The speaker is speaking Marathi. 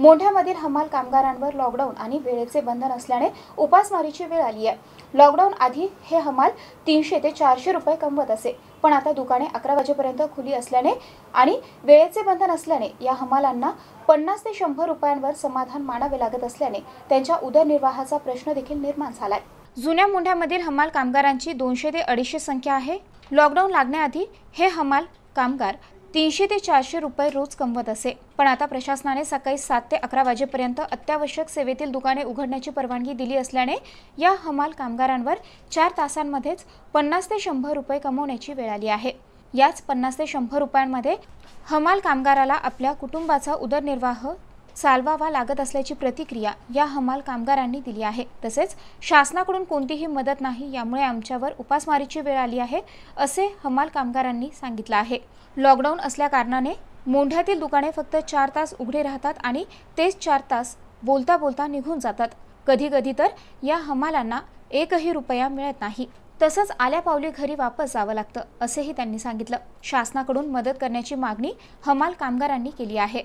मोंढ्यामधील हमाल कामगारांवर लॉकडाऊन आणि वेळेचे बंधन असल्याने उपासमारीची वेळ आली आहे लॉकडाऊन आधी हे हमाल तीनशे ते चारशे रुपये कमवत असे पण आता दुकाने अकरा वाजेपर्यंत खुली असल्याने आणि वेळेचे बंधन असल्याने या हमालांना पन्नास ते शंभर रुपयांवर समाधान मानावे लागत असल्याने त्यांच्या उदरनिर्वाहाचा प्रश्न देखील निर्माण झालाय जुन्या मोंढ्यामधील हमाल कामगारांची दोनशे ते अडीचशे संख्या आहे लॉकडाऊन लागण्याआधी हे हमाल कामगार तीनशे ते चारशे रुपये रोज कमवत असे पण आता प्रशासनाने सकाळी सात ते अकरा वाजेपर्यंत अत्यावश्यक सेवेतील दुकाने उघडण्याची परवानगी दिली असल्याने या हमाल कामगारांवर चार तासांमध्येच पन्नास ते शंभर रुपये कमवण्याची वेळ आली आहे याच पन्नास ते शंभर रुपयांमध्ये हमाल कामगाराला आपल्या कुटुंबाचा उदरनिर्वाह चालवावा लागत असल्याची प्रतिक्रिया या हमाल कामगारांनी दिली आहे तसेच शासनाकडून कोणतीही मदत नाही यामुळे आमच्यावर उपासमारीची वेळ आली आहे असे हमाल कामगारांनी सांगितलं आहे लॉकडाऊन असल्याकारणाने मोंढ्यातील दुकाने फक्त चार तास उघडे राहतात आणि तेच चार तास बोलता बोलता निघून जातात कधी कधी तर या हमालांना एकही रुपया मिळत नाही तसंच आल्या पावली घरी वापस जावं लागतं असेही त्यांनी सांगितलं शासनाकडून मदत करण्याची मागणी हमाल कामगारांनी केली आहे